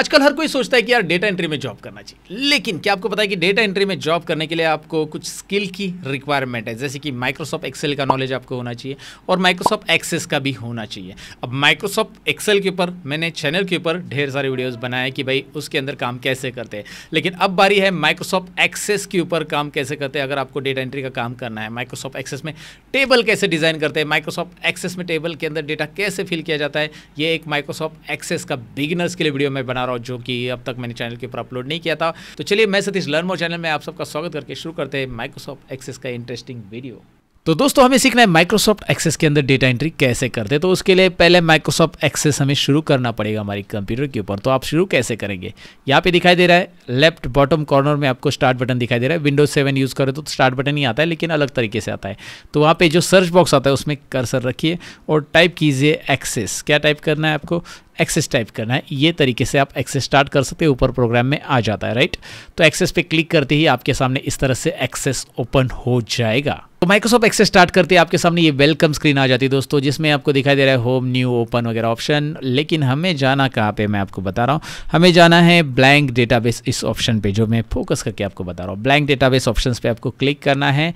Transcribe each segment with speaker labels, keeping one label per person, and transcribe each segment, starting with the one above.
Speaker 1: आजकल हर कोई सोचता है कि यार डेटा एंट्री में जॉब करना चाहिए लेकिन क्या आपको पता है कि डेटा एंट्री में जॉब करने के लिए आपको कुछ स्किल की रिक्वायरमेंट है जैसे कि माइक्रोसॉफ्ट एक्सेल का नॉलेज आपको होना चाहिए और माइक्रोसॉफ्ट एक्सेस का भी होना चाहिए अब माइक्रोसॉफ्ट एक्सेल के ऊपर मैंने चैनल के ऊपर ढेर सारे वीडियोज़ बनाए कि भाई उसके अंदर काम कैसे करते हैं लेकिन अब बारी है माइक्रोसॉफ्ट एक्सेस के ऊपर काम कैसे करते हैं अगर आपको डेटा एंट्री का काम करना है माइक्रोसॉफ्ट एक्सेस में टेबल कैसे डिज़ाइन करते हैं माइक्रोसॉफ्ट एक्सेस में टेबल के अंदर डेटा कैसे फिल किया जाता है ये एक माइक्रोसॉफ्ट एक्सेस का बिगिनर्स के लिए वीडियो मैं बना रहा हूँ जो कि अब तक मैंने चैनल के ऊपर अपलोड नहीं किया था तो चलिए मैं सतीश लर्मो चैनल में आप सबका स्वागत करके शुरू करते हैं माइक्रोसॉफ्ट एक्सेस का इंटरेस्टिंग वीडियो तो दोस्तों हमें सीखना है माइक्रोसॉफ्ट एक्सेस के अंदर डेटा एंट्री कैसे करते हैं तो उसके लिए पहले माइक्रोसॉफ्ट एक्सेस हमें शुरू करना पड़ेगा हमारी कंप्यूटर के ऊपर तो आप शुरू कैसे करेंगे यहाँ पे दिखाई दे रहा है लेफ्ट बॉटम कॉर्नर में आपको स्टार्ट बटन दिखाई दे रहा है विंडोज सेवन यूज़ करें तो स्टार्ट बटन ही आता है लेकिन अलग तरीके से आता है तो वहाँ पर जो सर्च बॉक्स आता है उसमें कर्सर रखिए और टाइप कीजिए एक्सेस क्या टाइप करना है आपको एक्सेस टाइप करना है ये तरीके से आप एक्सेस स्टार्ट कर सकते हैं ऊपर प्रोग्राम में आ जाता है राइट तो एक्सेस पे क्लिक करते ही आपके सामने इस तरह से एक्सेस ओपन हो जाएगा तो माइक्रोसॉफ्ट एक्सेस स्टार्ट करते आपके सामने ये वेलकम स्क्रीन आ जाती है दोस्तों जिसमें आपको दिखाई दे रहा है होम न्यू ओपन वगैरह ऑप्शन लेकिन हमें जाना कहाँ पे मैं आपको बता रहा हूँ हमें जाना है ब्लैंक डेटाबेस इस ऑप्शन पे जो मैं फोकस करके आपको बता रहा हूँ ब्लैंक डेटाबेस ऑप्शन पे आपको क्लिक करना है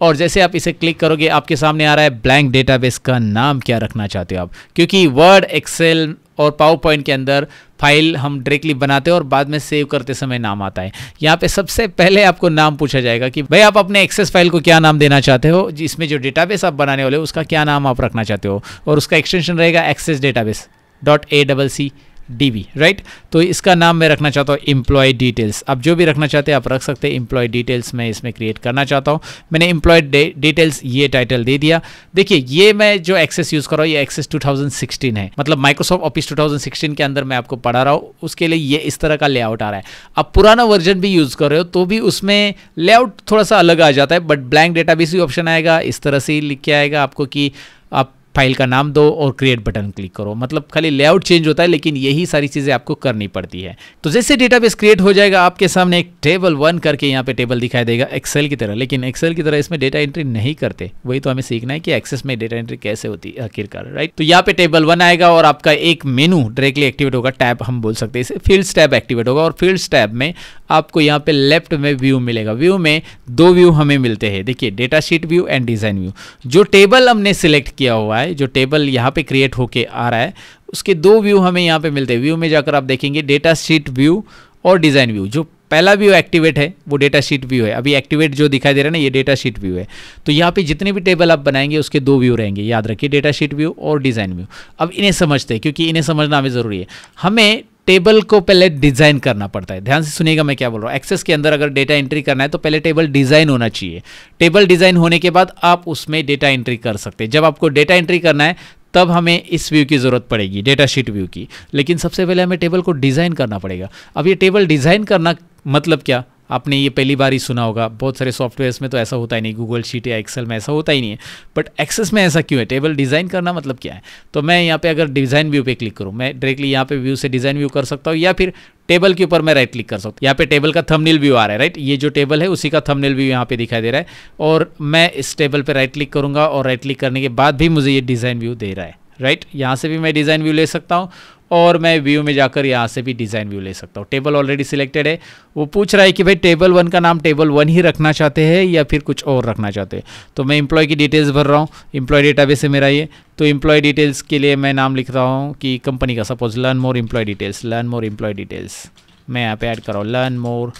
Speaker 1: और जैसे आप इसे क्लिक करोगे आपके सामने आ रहा है ब्लैंक डेटाबेस का नाम क्या रखना चाहते हो आप क्योंकि वर्ड एक्सेल और पावर पॉइंट के अंदर फाइल हम डायरेक्टली बनाते हैं और बाद में सेव करते समय नाम आता है यहाँ पे सबसे पहले आपको नाम पूछा जाएगा कि भाई आप अपने एक्सेस फाइल को क्या नाम देना चाहते हो जिसमें जो डेटाबेस आप बनाने वाले हो उसका क्या नाम आप रखना चाहते हो और उसका एक्सटेंशन रहेगा Access database dot A double C D right तो इसका नाम मैं रखना चाहता हूँ इम्प्लॉय डिटेल्स आप जो भी रखना चाहते हैं आप रख सकते हैं इम्प्लॉय डिटेल्स मैं इसमें क्रिएट करना चाहता हूँ मैंने इम्प्लॉय डिटेल्स ये टाइटल दे दिया देखिए ये मैं जो एक्सेस यूज़ कर रहा हूँ ये एक्सेस 2016 है मतलब माइक्रोसॉफ्ट ऑफिस 2016 के अंदर मैं आपको पढ़ा रहा हूँ उसके लिए ये इस तरह का लेआउट आ रहा है आप पुराना वर्जन भी यूज़ कर रहे हो तो भी उसमें लेआउट थोड़ा सा अलग आ जाता है बट ब्लैंक डेटा भी ऑप्शन आएगा इस तरह से लिख के आएगा आपको कि आप फाइल का नाम दो और क्रिएट बटन क्लिक करो मतलब खाली लेआउट चेंज होता है लेकिन यही सारी चीज़ें आपको करनी पड़ती है तो जैसे डेटाबेस क्रिएट हो जाएगा आपके सामने एक टेबल वन करके यहाँ पे टेबल दिखाई देगा एक्सेल की तरह लेकिन एक्सेल की तरह इसमें डेटा एंट्री नहीं करते वही तो हमें सीखना है कि एक्सेस में डेटा एंट्री कैसे होती है आखिरकार राइट तो यहाँ पे टेबल वन आएगा और आपका एक मेनू डायरेक्टली एक्टिवेट होगा टैब हम बोल सकते हैं इसे फील्ड्स टैब एक्टिवेट होगा और फील्ड्स टैब में आपको यहाँ पे लेफ्ट में व्यू मिलेगा व्यू में दो व्यू हमें मिलते हैं देखिए datasheet view and design view जो टेबल हमने सिलेक्ट किया हुआ है है जो टेबल यहाँ पे क्रिएट होके आ रहा है उसके दो व्यू हमें यहाँ पे मिलते हैं व्यू में जाकर आप देखेंगे डेटा शीट व्यू और डिज़ाइन व्यू जो पहला व्यू एक्टिवेट है वो डेटा शीट व्यू है अभी एक्टिवेट जो दिखाई दे रहा है ना ये डेटा शीट व्यू है तो यहाँ पे जितने भी टेबल आप बनाएंगे उसके दो व्यू रहेंगे याद रखिए डेटा शीट व्यू और डिज़ाइन व्यू अब इन्हें समझते हैं क्योंकि इन्हें समझना हमें ज़रूरी है हमें टेबल को पहले डिज़ाइन करना पड़ता है ध्यान से सुनिएगा मैं क्या बोल रहा हूँ एक्सेस के अंदर अगर डेटा एंट्री करना है तो पहले टेबल डिज़ाइन होना चाहिए टेबल डिज़ाइन होने के बाद आप उसमें डेटा एंट्री कर सकते हैं जब आपको डेटा एंट्री करना है तब हमें इस व्यू की ज़रूरत पड़ेगी डेटा शीट व्यू की लेकिन सबसे पहले हमें टेबल को डिज़ाइन करना पड़ेगा अब ये टेबल डिज़ाइन करना मतलब क्या आपने ये पहली बार ही सुना होगा बहुत सारे सॉफ्टवेयर्स में तो ऐसा होता ही नहीं गूगल शीट या एक्सेल में ऐसा होता ही नहीं है बट एक्सेस में ऐसा क्यों है टेबल डिज़ाइन करना मतलब क्या है तो मैं यहाँ पे अगर डिज़ाइन व्यू पे क्लिक करूँ मैं डायरेक्टली यहाँ पे व्यू से डिज़ाइन व्यू कर सकता हूँ या फिर टेबल के ऊपर मैं राइट क्लिक कर सकता हूँ यहाँ पे टेबल का थमनिल व्यू आ रहा है राइट ये जो टेबल है उसी का थमनिल व्यू यहाँ पे दिखाई दे रहा है और मैं इस टेबल पर राइट क्लिक करूँगा और राइट क्लिक करने के बाद भी मुझे ये डिज़ाइन व्यू दे रहा है राइट यहाँ से भी मैं डिज़ाइन व्यू ले सकता हूँ और मैं व्यू में जाकर यहाँ से भी डिज़ाइन व्यू ले सकता हूँ टेबल ऑलरेडी सिलेक्टेड है वो पूछ रहा है कि भाई टेबल वन का नाम टेबल वन ही रखना चाहते हैं या फिर कुछ और रखना चाहते हैं तो मैं इम्प्लॉय की डिटेल्स भर रहा हूँ इम्प्लॉय डेटाबेस है मेरा ये तो इम्प्लॉय डिटेल्स के लिए मैं नाम लिख रहा हूँ कि कंपनी का suppose learn more employee details learn more employee details मैं यहाँ पे ऐड कर रहा हूँ learn more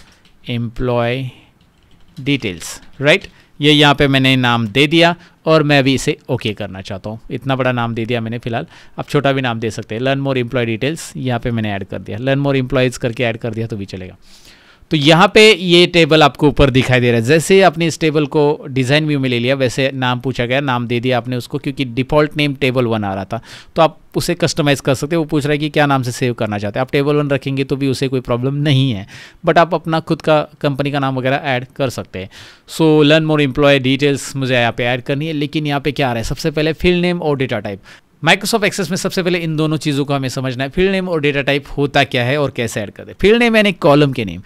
Speaker 1: employee details right ये यहाँ पे मैंने नाम दे दिया और मैं अभी इसे ओके करना चाहता हूँ इतना बड़ा नाम दे दिया मैंने फिलहाल आप छोटा भी नाम दे सकते हैं लर्न मोर इम्प्लॉय डिटेल्स यहाँ पे मैंने ऐड कर दिया लर्न मोर इम्प्लॉयज़ करके ऐड कर दिया तो भी चलेगा तो यहाँ पे ये टेबल आपको ऊपर दिखाई दे रहा है जैसे आपने इस टेबल को डिज़ाइन व्यू में ले लिया वैसे नाम पूछा गया नाम दे दिया आपने उसको क्योंकि डिफ़ॉल्ट नेम टेबल वन आ रहा था तो आप उसे कस्टमाइज़ कर सकते हो वो पूछ रहा है कि क्या नाम से सेव करना चाहते हैं आप टेबल वन रखेंगे तो भी उसे कोई प्रॉब्लम नहीं है बट आप अपना खुद का कंपनी का नाम वगैरह ऐड कर सकते हैं so learn more employee details मुझे यहाँ पे ऐड करनी है लेकिन यहाँ पे क्या आ रहा है सबसे पहले फील्ड नेम और डेटा टाइप माइक्रोसॉफ्ट एक्सेस में सबसे पहले इन दोनों चीज़ों को हमें समझना है फील्ड नेम और डेटा टाइप होता क्या है और कैसे ऐड करते हैं फील्ड नेम यानी कॉलम के नेम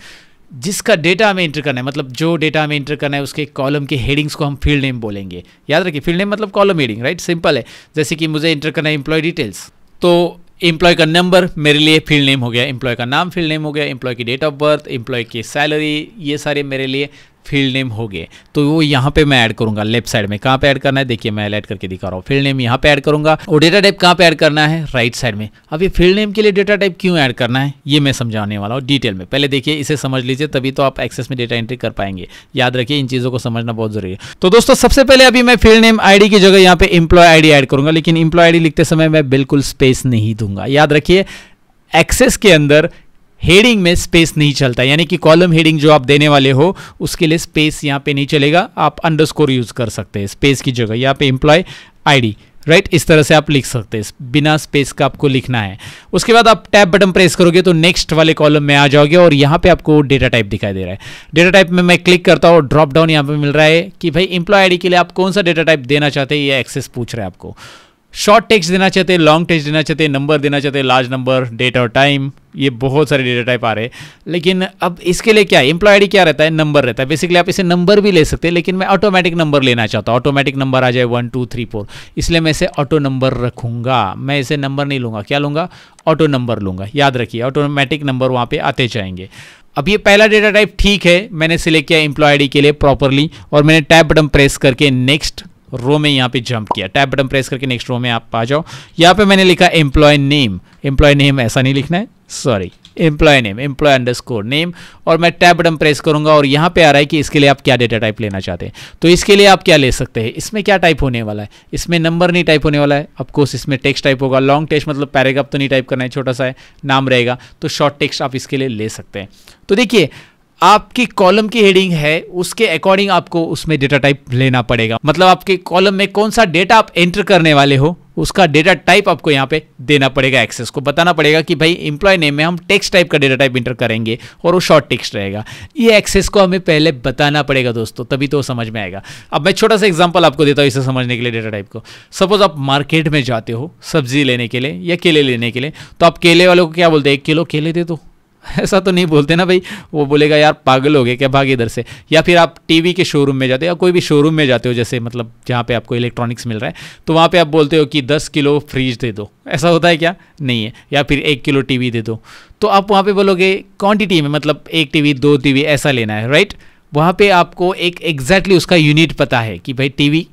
Speaker 1: जिसका डेटा हमें इंटर करना है मतलब जो डेटा हमें इंटर करना है उसके कॉलम के हेडिंग्स को हम फील्ड नेम बोलेंगे याद रखिए फील्ड नेम मतलब कॉलम हेडिंग राइट सिंपल है जैसे कि मुझे इंटर करना है एम्प्लॉय डिटेल्स तो एम्प्लॉय का नंबर मेरे लिए फील्ड नेम हो गया एम्प्लॉय का नाम फील्ड नेम हो गया एम्प्लॉय की डेट ऑफ बर्थ एम्प्लॉय की सैलरी ये सारे मेरे लिए फील्ड नेम हो गए तो वो यहाँ पे मैं ऐड करूंगा लेफ्ट साइड में कहाँ पे ऐड करना है देखिए मैं ऐड करके दिखा रहा हूँ फील्ड नेम यहाँ पे ऐड करूंगा और डेटा टाइप कहाँ पे ऐड करना है राइट साइड में अब ये फील्ड नेम के लिए डेटा टाइप क्यों ऐड करना है ये मैं समझाने वाला हूँ डिटेल में पहले देखिए इसे समझ लीजिए तभी तो आप एक्सेस में डेटा एंट्री कर पाएंगे याद रखिए इन चीज़ों को समझना बहुत जरूरी है तो दोस्तों सबसे पहले अभी मैं फील्ड नेम आई की जगह यहाँ पे एम्प्लॉय आई ऐड करूंगा लेकिन एम्प्लॉय आई लिखते समय मैं बिल्कुल स्पेस नहीं दूंगा याद रखिए एक्सेस के अंदर हेडिंग में स्पेस नहीं चलता यानी कि कॉलम हेडिंग जो आप देने वाले हो उसके लिए स्पेस यहाँ पे नहीं चलेगा आप अंडरस्कोर यूज कर सकते हैं स्पेस की जगह यहाँ पे एम्प्लॉय आईडी राइट right? इस तरह से आप लिख सकते हैं बिना स्पेस का आपको लिखना है उसके बाद आप टैब बटन प्रेस करोगे तो नेक्स्ट वाले कॉलम में आ जाओगे और यहाँ पे आपको डेटा टाइप दिखाई दे रहा है डेटा टाइप में मैं क्लिक करता हूँ ड्रॉप डाउन यहाँ पे मिल रहा है कि भाई इंप्लॉय आईडी के लिए आप कौन सा डेटा टाइप देना चाहते हैं ये एक्सेस पूछ रहे हैं आपको शॉर्ट टेक्स्ट देना चाहते हैं लॉन्ग टेक्स्ट देना चाहते हैं नंबर देना चाहते हैं लार्ज नंबर डेट और टाइम ये बहुत सारे डेटा टाइप आ रहे हैं लेकिन अब इसके लिए क्या है एम्प्लॉय आई क्या रहता है नंबर रहता है बेसिकली आप इसे नंबर भी ले सकते हैं लेकिन मैं ऑटोमेटिक नंबर लेना चाहता हूँ ऑटोमेटिक नंबर आ जाए वन टू थ्री फोर इसलिए मैं इसे ऑटो नंबर रखूँगा मैं इसे नंबर नहीं लूँगा क्या लूँगा ऑटो नंबर लूँगा याद रखिए ऑटोमेटिक नंबर वहाँ पर आते जाएंगे अब ये पहला डेटा टाइप ठीक है मैंने सिलेक्ट किया एम्प्लॉय आई के लिए प्रॉपरली और मैंने टैप बटन प्रेस करके नेक्स्ट रो में यहाँ पे जंप किया टैप बटन प्रेस करके नेक्स्ट रो में आप आ जाओ यहाँ पे मैंने लिखा एम्प्लॉय नेम एम्प्लॉय नेम ऐसा नहीं लिखना है sorry employee name employee underscore name और मैं टैप बटन प्रेस करूंगा और यहाँ पे आ रहा है कि इसके लिए आप क्या डेटा टाइप लेना चाहते हैं तो इसके लिए आप क्या ले सकते हैं इसमें क्या टाइप होने वाला है इसमें नंबर नहीं टाइप होने वाला है अफकोर्स इसमें टेक्स्ट टाइप होगा लॉन्ग टेक्स्ट मतलब पैराग्राफ तो नहीं टाइप करना है छोटा सा है नाम रहेगा तो शॉर्ट टेक्स्ट आप इसके लिए ले सकते हैं तो देखिए आपकी कॉलम की हेडिंग है उसके अकॉर्डिंग आपको उसमें डेटा टाइप लेना पड़ेगा मतलब आपके कॉलम में कौन सा डेटा आप एंटर करने वाले हो उसका डेटा टाइप आपको यहाँ पे देना पड़ेगा एक्सेस को बताना पड़ेगा कि भाई इंप्लॉय नेम में हम टेक्स्ट टाइप का डेटा टाइप इंटर करेंगे और वो शॉर्ट टेक्स्ट रहेगा ये एक्सेस को हमें पहले बताना पड़ेगा दोस्तों तभी तो समझ में आएगा अब मैं छोटा सा एग्जाम्पल आपको देता हूँ इसे समझने के लिए डेटा टाइप को सपोज आप मार्केट में जाते हो सब्जी लेने के लिए या केले लेने के लिए तो आप केले वालों को क्या बोलते हैं एक किलो केले दे दो ऐसा तो नहीं बोलते ना भाई वो बोलेगा यार पागल हो गए क्या भाग इधर से या फिर आप टीवी के शोरूम में जाते हो या कोई भी शोरूम में जाते हो जैसे मतलब जहाँ पे आपको इलेक्ट्रॉनिक्स मिल रहा है तो वहाँ पे आप बोलते हो कि दस किलो फ्रिज दे दो ऐसा होता है क्या नहीं है या फिर एक किलो टी दे दो तो आप वहाँ पर बोलोगे क्वान्टिटी में मतलब एक टी दो टी ऐसा लेना है राइट वहाँ पे आपको एक एग्जैक्टली exactly उसका यूनिट पता है कि भाई टीवी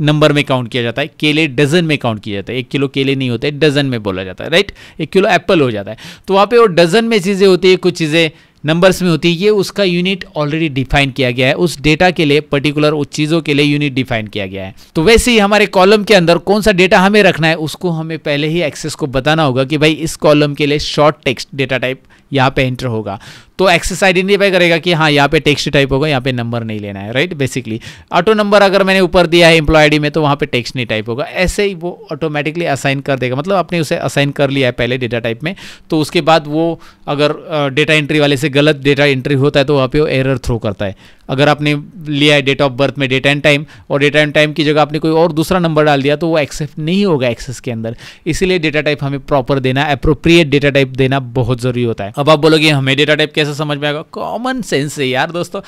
Speaker 1: नंबर में काउंट किया जाता है केले डजन में काउंट किया जाता है एक किलो केले नहीं होते डजन में बोला जाता है राइट एक किलो एप्पल हो जाता है तो वहाँ पे वो डजन में चीज़ें होती है कुछ चीज़ें नंबर्स में होती है ये उसका यूनिट ऑलरेडी डिफाइन किया गया है उस डेटा के लिए पर्टिकुलर उस चीज़ों के लिए यूनिट डिफाइन किया गया है तो वैसे ही हमारे कॉलम के अंदर कौन सा डेटा हमें रखना है उसको हमें पहले ही एक्सेस को बताना होगा कि भाई इस कॉलम के लिए शॉर्ट टेक्स्ट डेटा टाइप यहाँ पे एंटर होगा तो एक्सेस आइडेंटिफाई करेगा कि हाँ यहाँ पे टेक्स्ट टाइप होगा यहाँ पे नंबर नहीं लेना है राइट बेसिकली ऑटो नंबर अगर मैंने ऊपर दिया है एम्प्लॉय आईडी में तो वहाँ पे टेक्स्ट नहीं टाइप होगा ऐसे ही वो ऑटोमेटिकली असाइन कर देगा मतलब आपने उसे असाइन कर लिया है पहले डेटा टाइप में तो उसके बाद वो अगर डेटा एंट्री वाले से गलत डेटा एंट्री होता है तो वहाँ पे वो एरर थ्रो करता है अगर आपने लिया है डेट ऑफ बर्थ में डेट एंड टाइम और डेट एंड टाइम की जगह आपने कोई और दूसरा नंबर डाल दिया तो वो एक्सेप्ट नहीं होगा एक्सेस के अंदर इसीलिए डेटा टाइप हमें प्रॉपर देना अप्रोप्रिएट डेटा टाइप देना बहुत जरूरी होता है अब आप बोलोगे हमें डेटा टाइप कैसे समझ में आएगा कॉमन सेंस है यार दोस्तों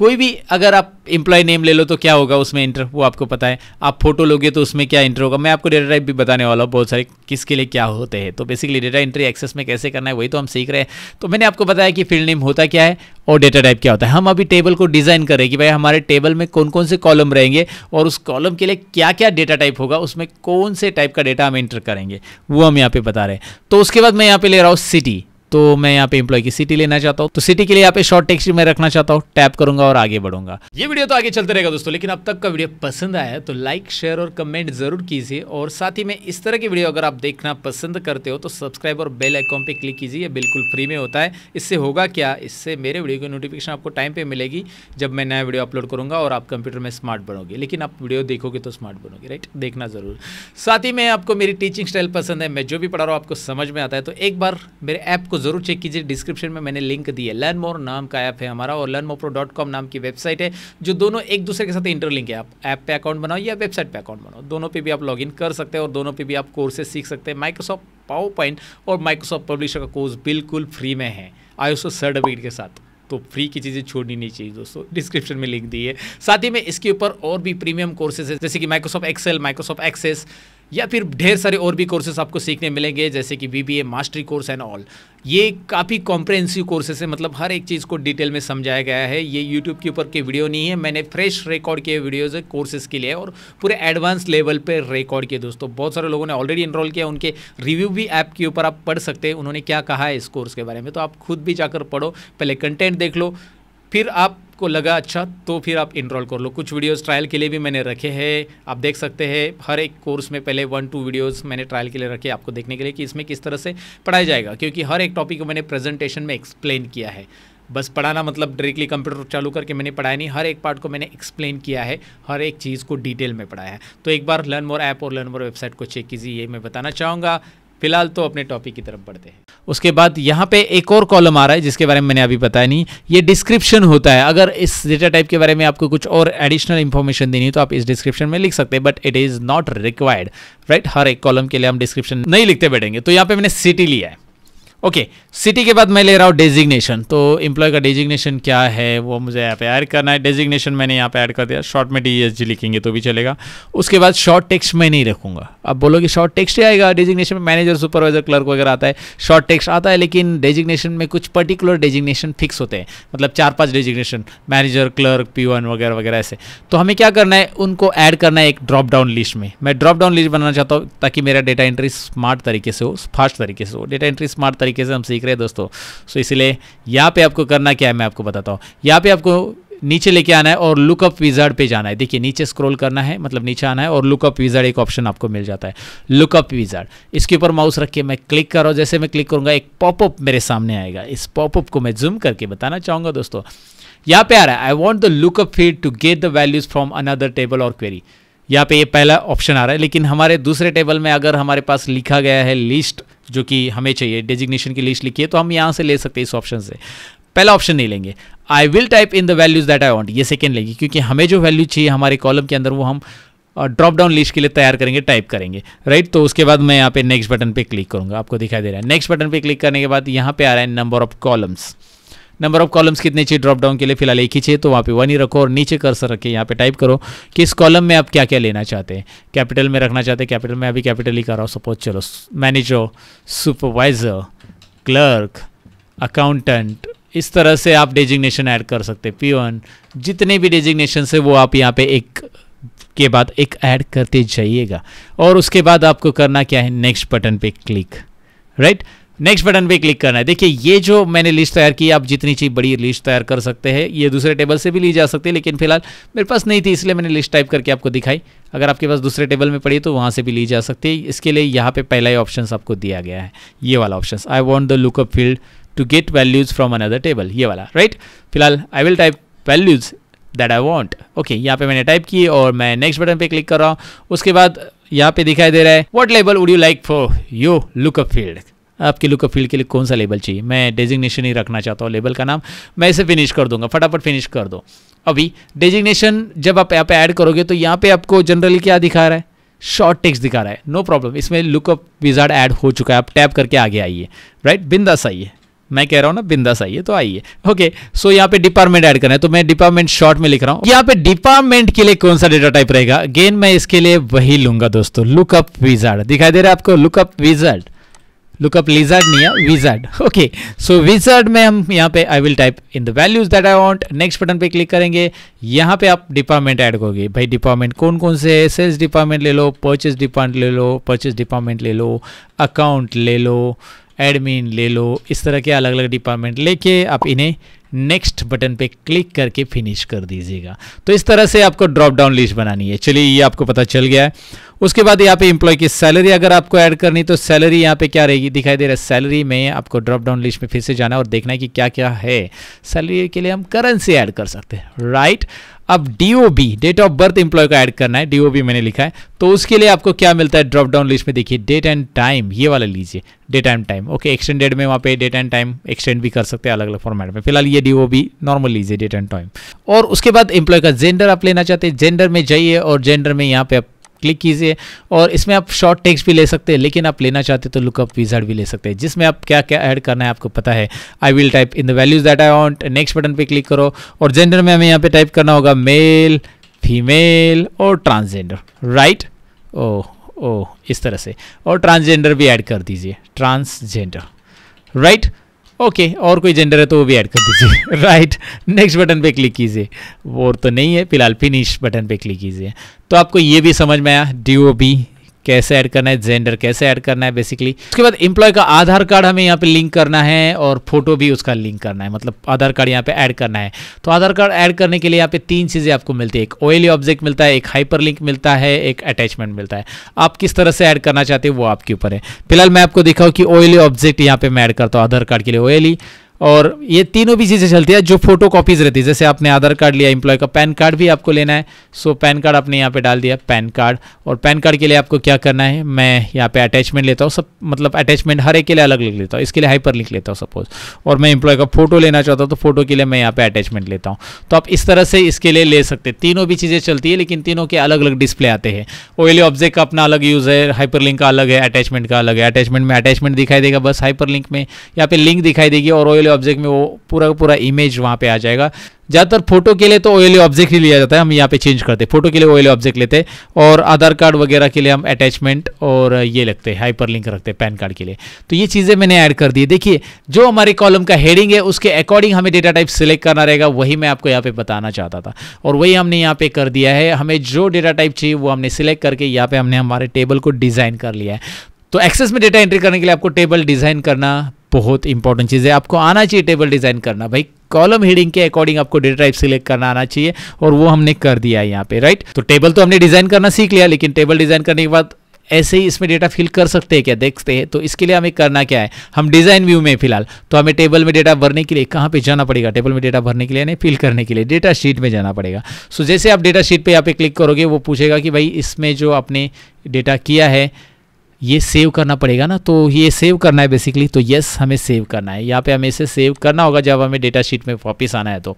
Speaker 1: कोई भी अगर आप इंप्लाई नेम ले लो तो क्या होगा उसमें इंटर वो आपको पता है आप फोटो लोगे तो उसमें क्या इंटर होगा मैं आपको डेटा टाइप भी बताने वाला हूँ बहुत सारे किसके लिए क्या होते हैं तो बेसिकली डेटा एंट्री एक्सेस में कैसे करना है वही तो हम सीख रहे हैं तो मैंने आपको बताया कि फील्ड नेम होता क्या है और डेटा टाइप क्या होता है हम अभी टेबल को डिज़ाइन करें कि भाई हमारे टेबल में कौन कौन से कॉलम रहेंगे और उस कॉलम के लिए क्या क्या डेटा टाइप होगा उसमें कौन से टाइप का डेटा हम इंटर करेंगे वो हम यहाँ पर बता रहे हैं तो उसके बाद मैं यहाँ पर ले रहा हूँ सिटी तो मैं यहाँ पे इंप्लॉय की सिटी लेना चाहता हूँ तो सिटी के लिए यहाँ पे शॉर्ट टेक्स्ट में रखना चाहता हूँ टैप करूंगा और आगे बढ़ूंगा ये वीडियो तो आगे चलते रहेगा दोस्तों लेकिन अब तक का वीडियो पसंद आया तो लाइक शेयर और कमेंट जरूर कीजिए और साथ ही में इस तरह की वीडियो अगर आप देखना पसंद करते हो तो सब्सक्राइब और बेल आइकॉन पे क्लिक कीजिए बिल्कुल फ्री में होता है इससे होगा क्या इससे मेरे वीडियो की नोटिफिकेशन आपको टाइम पे मिलेगी जब मैं नया वीडियो अपलोड करूंगा और आप कंप्यूटर में स्मार्ट बनोगे लेकिन आप वीडियो देखोगे तो स्मार्ट बनोगे राइट देखना जरूर साथ ही में आपको मेरी टीचिंग स्टाइल पसंद है मैं जो भी पढ़ा रहा हूँ आपको समझ में आता है तो एक बार मेरे ऐप को ज़रूर चेक कीजिए डिस्क्रिप्शन में मैंने लिंक दी है लर्न मोर नाम का ऐप है हमारा और लर्न मोप्रो डॉट कॉम नाम की वेबसाइट है जो दोनों एक दूसरे के साथ इंटरलिंक है आप ऐप पे अकाउंट बनाओ या वेबसाइट पे अकाउंट बनाओ दोनों पे भी आप इन कर सकते हैं और दोनों पे भी आप कोर्सेज सीख सकते हैं माइक्रोसॉफ्ट पावर पॉइंट और माइक्रोसॉफ्ट पब्लिशर का कोर्स बिल्कुल फ्री में है आई सर्टिफिकेट के साथ तो फ्री की चीज़ें छोड़नी नहीं चाहिए दोस्तों डिस्क्रिप्शन में लिंक दी है साथ ही में इसके ऊपर और भी प्रीमियम कोर्सेज है जैसे कि माइक्रोसॉफ्ट एक्सेल माइक्रोसॉफ्ट एक्सेस या फिर ढेर सारे और भी कोर्सेज आपको सीखने मिलेंगे जैसे कि B mastery course and all ये काफ़ी कॉम्प्रेंसिव कोर्सेस है मतलब हर एक चीज़ को डिटेल में समझाया गया है ये यूट्यूब के ऊपर के वीडियो नहीं है मैंने फ्रेश रिकॉर्ड किए वीडियोज़ है कोर्सेज के लिए और पूरे एडवांस लेवल पर रिकॉर्ड किए दोस्तों बहुत सारे लोगों ने ऑलरेडी इनरोल किया उनके रिव्यू भी ऐप के ऊपर आप पढ़ सकते हैं उन्होंने क्या कहा है इस कोर्स के बारे में तो आप खुद भी जाकर पढ़ो पहले कंटेंट देख लो फिर आपको लगा अच्छा तो फिर आप इनरोल कर लो कुछ वीडियोस ट्रायल के लिए भी मैंने रखे हैं आप देख सकते हैं हर एक कोर्स में पहले वन टू वीडियोस मैंने ट्रायल के लिए रखे आपको देखने के लिए कि इसमें किस तरह से पढ़ाया जाएगा क्योंकि हर एक टॉपिक को मैंने प्रेजेंटेशन में एक्सप्लेन किया है बस पढ़ाना मतलब डायरेक्टली कंप्यूटर चालू करके मैंने पढ़ाया नहीं हर एक पार्ट को मैंने एक्सप्लेन किया है हर एक चीज़ को डिटेल में पढ़ाया है तो एक बार लर्न मोर ऐप और लर्न मोर वेबसाइट को चेक कीजिए ये मैं बताना चाहूँगा फिलहाल तो अपने टॉपिक की तरफ बढ़ते हैं उसके बाद यहाँ पे एक और कॉलम आ रहा है जिसके बारे में मैंने अभी बताया नहीं ये डिस्क्रिप्शन होता है अगर इस डेटा टाइप के बारे में आपको कुछ और एडिशनल इन्फॉर्मेशन देनी है तो आप इस डिस्क्रिप्शन में लिख सकते हैं but it is not required right हर एक कॉलम के लिए हम डिस्क्रिप्शन नहीं लिखते बैठेंगे तो यहाँ पे मैंने सिटी लिया है ओके सिटी के बाद मैं ले रहा हूँ डेजिग्नेशन तो एम्प्लॉय का डेजिग्नेशन क्या है वो मुझे यहाँ पे ऐड करना है डेजिग्नेशन मैंने यहाँ पे ऐड कर दिया शॉर्ट में डी e लिखेंगे तो भी चलेगा उसके बाद शॉर्ट टेक्स्ट मैं नहीं रखूँगा अब बोलोगे शॉर्ट टेक्स्ट ही आएगा डेजिग्नेशन में मैनेजर सुपरवाइजर क्लर्क वगैरह आता है शॉर्ट टेक्स्ट आता है लेकिन डेजिग्नेशन में कुछ पर्टिकुलर डेजिग्नेशन फिक्स होते हैं मतलब चार पाँच डेजिग्नेशन मैनेजर क्लर्क पी वगैरह वगैरह ऐसे तो हमें क्या करना है उनको ऐड करना है एक ड्रॉप डाउन लिस्ट में मैं ड्रॉप डाउन लिस्ट बनाना चाहता हूँ ताकि मेरा डेटा एंट्री स्मार्ट तरीके से हो फास्ट तरीके से हो डेटा एंट्री स्मार्ट तरीके तरीके से हम सीख रहे हैं दोस्तों सो इसलिए यहाँ पे आपको करना क्या है मैं आपको बताता हूँ यहाँ पे आपको नीचे लेके आना है और लुकअप विजार्ड पे जाना है देखिए नीचे स्क्रॉल करना है मतलब नीचे आना है और लुकअप विजार्ड एक ऑप्शन आपको मिल जाता है लुकअप विजार्ड इसके ऊपर माउस रख के मैं क्लिक कर रहा हूँ जैसे मैं क्लिक करूँगा एक पॉपअप मेरे सामने आएगा इस पॉपअप को मैं जूम करके बताना चाहूँगा दोस्तों यहाँ पे आ रहा है I want the lookup field to get the values from another table और क्वेरी यहाँ पे ये पहला ऑप्शन आ रहा है लेकिन हमारे दूसरे टेबल में अगर हमारे पास लिखा गया है लिस्ट जो कि हमें चाहिए डेजिग्नेशन की लिस्ट लिखी है तो हम यहाँ से ले सकते हैं इस ऑप्शन से पहला ऑप्शन नहीं लेंगे I will type in the values that I want ये सेकेंड लेंगे क्योंकि हमें जो वैल्यू चाहिए हमारे कॉलम के अंदर वो हम ड्रॉप डाउन लिस्ट के लिए तैयार करेंगे टाइप करेंगे राइट तो उसके बाद मैं यहाँ पे नेक्स्ट बटन पे क्लिक करूंगा आपको दिखाई दे रहा है नेक्स्ट बटन पे क्लिक करने के बाद यहाँ पे आ रहा है number of columns number of columns कितने चाहिए ड्रॉप डाउन के लिए फिलहाल एक ही चाहिए तो वहाँ पे वन ही रखो और नीचे कर्सर रखे यहाँ पे टाइप करो कि इस कॉलम में आप क्या क्या लेना चाहते हैं कैपिटल में रखना चाहते हैं कैपिटल में अभी कैपिटल ही कर रहा हूँ सपोज चलो मैनेजर सुपरवाइजर क्लर्क अकाउंटेंट इस तरह से आप डेजिग्नेशन ऐड कर सकते पी पीओन जितने भी डेजिग्नेशन है वो आप यहाँ पे एक के बाद एक ऐड करते जाइएगा और उसके बाद आपको करना क्या है नेक्स्ट बटन पे click right right? Next button पे क्लिक करना है देखिए ये जो मैंने लिस्ट तैयार की आप जितनी चीज़ बड़ी लिस्ट तैयार कर सकते हैं ये दूसरे टेबल से भी ली जा सकती है लेकिन फिलहाल मेरे पास नहीं थी इसलिए मैंने लिस्ट टाइप करके आपको दिखाई अगर आपके पास दूसरे टेबल में पड़ी तो वहाँ से भी ली जा सकती है इसके लिए यहाँ पे पहला ही ऑप्शन आपको दिया गया है ये वाला option I want the lookup field to get values from another table ये वाला राइट फिलहाल I will type values that I want okay यहाँ पे मैंने टाइप की और मैं नेक्स्ट बटन पे क्लिक कर रहा हूँ उसके बाद यहाँ पे दिखाई दे रहा है what label would you like for your lookup field आपके लुक फील्ड के लिए कौन सा लेबल चाहिए मैं डेजिग्नेशन ही रखना चाहता हूँ लेबल का नाम मैं इसे फिनिश कर दूंगा फटाफट फिनिश कर दो अभी डेजिग्नेशन जब आप यहाँ पे ऐड करोगे तो यहाँ पे आपको जनरली क्या दिखा रहा है शॉर्ट टेक्स्ट दिखा रहा है नो no प्रॉब्लम इसमें लुक ऑफ विजार्ड ऐड हो चुका है आप टैप करके आगे आइए राइट बिंदास आइए मैं कह रहा हूँ ना बिंदास आइए तो आइए ओके सो यहाँ पे डिपार्टमेंट ऐड करना है तो मैं डिपार्टमेंट शॉर्ट में लिख रहा हूँ यहाँ पे डिपार्टमेंट के लिए कौन सा डेटा टाइप रहेगा अगेन मैं इसके लिए वही लूंगा दोस्तों लुकअप विजार्ड दिखाई दे रहा है आपको लुकअप विजार्ड लुकअप लिजर्ड नहीं है विजर्ड ओके सो विजर्ड में हम यहाँ पे I will type in the values that I want next button पे क्लिक करेंगे यहाँ पे आप डिपार्टमेंट ऐड करोगे भाई डिपार्टमेंट कौन कौन से है सेल्स डिपार्टमेंट ले लो परचेस डिपार्टमेंट ले लो परचेस डिपार्टमेंट ले लो अकाउंट ले लो एडमिन ले लो इस तरह के अलग अलग डिपार्टमेंट लेके आप इन्हें नेक्स्ट बटन पे क्लिक करके फिनिश कर दीजिएगा तो इस तरह से आपको ड्रॉप डाउन लिस्ट बनानी है चलिए ये आपको पता चल गया है उसके बाद यहाँ पे इंप्लॉय की सैलरी अगर आपको ऐड करनी तो सैलरी यहाँ पे क्या रहेगी दिखाई दे रहा है सैलरी में आपको ड्रॉप डाउन लिस्ट में फिर से जाना और देखना है कि क्या क्या है सैलरी के लिए हम करेंसी ऐड कर सकते हैं राइट अब the date of birth employee को ऐड करना है डी मैंने लिखा है तो उसके लिए आपको क्या मिलता है ड्रॉप डाउन लिस्ट में देखिए डेट एंड टाइम ये वाला लीजिए date and time okay extended में वहाँ पे डेट एंड टाइम एक्सटेंड भी कर सकते हैं अलग अलग फॉर्मेट में फिलहाल ये डी नॉर्मल लीजिए डेट एंड टाइम और उसके बाद एम्प्लॉय का जेंडर आप लेना चाहते हैं जेंडर में जाइए और जेंडर में यहाँ पे आप क्लिक कीजिए और इसमें आप शॉर्ट टेक्स्ट भी ले सकते हैं लेकिन आप लेना चाहते तो लुकअप विजार्ड भी ले सकते हैं जिसमें आप क्या क्या ऐड करना है आपको पता है I will type in the values that I want next button पर क्लिक करो और जेंडर में हमें यहाँ पे टाइप करना होगा मेल फीमेल और ट्रांसजेंडर राइट ओ ओ इस तरह से और ट्रांसजेंडर भी ऐड कर दीजिए transgender right right? Okay okay, और कोई जेंडर है तो वो भी ऐड कर दीजिए राइट नेक्स्ट बटन पे क्लिक कीजिए और तो नहीं है फिलहाल फिनिश बटन पे क्लिक कीजिए तो आपको ये भी समझ में आया डी ओ बी कैसे ऐड करना है जेंडर कैसे ऐड करना है बेसिकली उसके बाद एम्प्लॉय का आधार कार्ड हमें यहाँ पे लिंक करना है और फोटो भी उसका लिंक करना है मतलब आधार कार्ड यहाँ पे ऐड करना है तो आधार कार्ड ऐड करने के लिए यहाँ पे तीन चीज़ें आपको मिलती है एक ओएलई ऑब्जेक्ट मिलता है एक हाइपर लिंक मिलता है एक अटैचमेंट मिलता है आप किस तरह से ऐड करना चाहते हो वो आपके ऊपर है फिलहाल मैं आपको दिखाऊँ कि ओएलई ऑब्जेक्ट यहाँ पे मैं ऐड करता हूँ आधार कार्ड के लिए ओएलई और ये तीनों भी चीज़ें चलती है जो फोटो कॉपीज़ रहती है जैसे आपने आधार कार्ड लिया एम्प्लॉय का पैन कार्ड भी आपको लेना है सो पैन कार्ड आपने यहाँ पे डाल दिया पैन कार्ड और पैन कार्ड के लिए आपको क्या करना है मैं यहाँ पे अटैचमेंट लेता हूँ सब मतलब अटैचमेंट हर एक के लिए अलग लिख लेता हूँ इसके लिए हाइपर लिख लेता हूँ सपोज और मैं इंप्लॉय का फोटो लेना चाहता हूँ तो फोटो के लिए मैं यहाँ पर अटैचमेंट लेता हूँ तो आप इस तरह से इसके लिए ले सकते हैं तीनों भी चीज़ें चलती है लेकिन तीनों के अलग अलग डिस्प्ले आते हैं ओएलए ऑब्जेक्ट का अपना अलग यूज़ है हाइपर का अलग है अटैचमेंट का अलग है अटैचमेंट में अटैचमेंट दिखाई देगा बस हाइपर में यहाँ पर लिंक दिखाई देगी और ओएलए ओएलयू ऑब्जेक्ट में वो पूरा पूरा इमेज वहाँ पे आ जाएगा ज़्यादातर फोटो के लिए तो ओएलयू ऑब्जेक्ट ही लिया जाता है हम यहाँ पे चेंज करते हैं फोटो के लिए ओएलयू ऑब्जेक्ट लेते हैं और आधार कार्ड वगैरह के लिए हम अटैचमेंट और ये लगते हैं हाइपर लिंक रखते हैं पैन कार्ड के लिए तो ये चीज़ें मैंने ऐड कर दी देखिए जो हमारे कॉलम का हेडिंग है उसके अकॉर्डिंग हमें डेटा टाइप सिलेक्ट करना रहेगा वही मैं आपको यहाँ पर बताना चाहता था और वही हमने यहाँ पर कर दिया है हमें जो डेटा टाइप चाहिए वो हमने सिलेक्ट करके यहाँ पर हमने हमारे टेबल को डिज़ाइन कर लिया है तो एक्सेस में डेटा एंट्री करने के लिए आपको टेबल डिज़ाइन करना बहुत इंपॉर्टेंट चीज़ है आपको आना चाहिए टेबल डिज़ाइन करना भाई कॉलम हेडिंग के अकॉर्डिंग आपको डेटा टाइप सिलेक्ट करना आना चाहिए और वो हमने कर दिया है यहाँ पे राइट तो टेबल तो हमने डिज़ाइन करना सीख लिया लेकिन टेबल डिज़ाइन करने के बाद ऐसे ही इसमें डेटा फिल कर सकते हैं क्या देखते हैं तो इसके लिए हमें करना क्या है हम डिज़ाइन व्यू में फिलहाल तो हमें टेबल में डेटा भरने के लिए कहाँ पे जाना पड़ेगा टेबल में डेटा भरने के लिए नहीं फिल करने के लिए डेटा शीट में जाना पड़ेगा सो जैसे आप डेटा शीट पे यहाँ पे क्लिक करोगे वो पूछेगा कि भाई इसमें जो आपने डेटा किया है ये सेव करना पड़ेगा ना तो ये सेव करना है बेसिकली तो यस हमें सेव करना है यहाँ पे हमें इसे सेव करना होगा जब हमें डेटा शीट में वापस आना है तो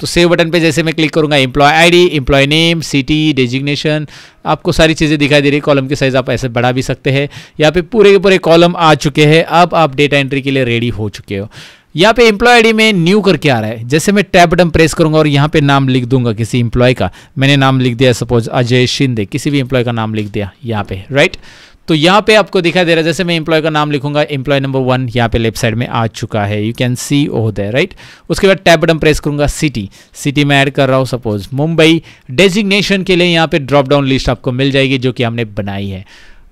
Speaker 1: तो सेव बटन पे जैसे मैं क्लिक करूँगा employee ID employee name city designation आपको सारी चीज़ें दिखाई दे रही है कॉलम के साइज़ आप ऐसे बढ़ा भी सकते हैं यहाँ पे पूरे के पूरे कॉलम आ चुके हैं अब आप डेटा एंट्री के लिए रेडी हो चुके हो यहाँ पे एम्प्लॉय आईडी में न्यू करके आ रहा है जैसे मैं टैब बटन प्रेस करूंगा और यहाँ पे नाम लिख दूंगा किसी एम्प्लॉय का मैंने नाम लिख दिया सपोज अजय शिंदे किसी भी एम्प्लॉय का नाम लिख दिया यहाँ पे राइट तो यहाँ पे आपको दिखाई दे रहा है जैसे मैं इंप्लॉय का नाम लिखूंगा इंप्लॉय नंबर वन यहाँ पे लेफ्ट साइड में आ चुका है you can see oh there right उसके बाद टैब बटन प्रेस करूंगा सिटी सिटी में ऐड कर रहा हूँ सपोज मुंबई डेजिग्नेशन के लिए यहाँ पे ड्रॉप डाउन लिस्ट आपको मिल जाएगी जो कि हमने बनाई है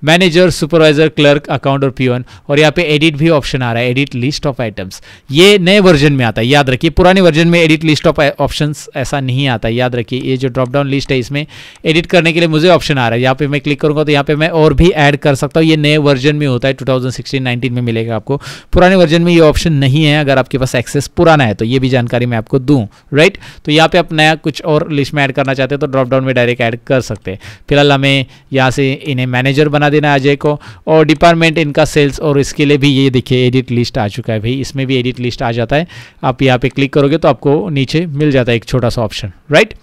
Speaker 1: मैनेजर सुपरवाइजर क्लर्क अकाउंट और पीओन और यहाँ पे एडिट भी ऑप्शन आ रहा है एडिट लिस्ट ऑफ आइटम्स ये नए वर्जन में आता है याद रखिए पुराने वर्जन में एडिट लिस्ट ऑफ ऑप्शन ऐसा नहीं आता याद रखिए ये जो ड्रॉप डाउन लिस्ट है इसमें एडिट करने के लिए मुझे ऑप्शन आ रहा है यहाँ पे मैं क्लिक करूँगा तो यहाँ पे मैं और भी ऐड कर सकता हूँ ये नए वर्जन में होता है टू थाउजेंड में मिलेगा आपको पुराने वर्जन में ये ऑप्शन नहीं है अगर आपके पास एक्सेस पुराना है तो ये भी जानकारी मैं आपको दूँ राइट तो यहाँ पे आप नया कुछ और लिस्ट में ऐड करना चाहते हैं तो ड्रॉप डाउन में डायरेक्ट ऐड कर सकते हैं फिलहाल हमें यहाँ से इन्हें मैनेजर बना बना देना अजय को और डिपार्टमेंट इनका सेल्स और इसके लिए भी ये देखिए एडिट लिस्ट आ चुका है भाई इसमें भी एडिट लिस्ट आ जाता है आप यहाँ पे क्लिक करोगे तो आपको नीचे मिल जाता है एक छोटा सा ऑप्शन राइट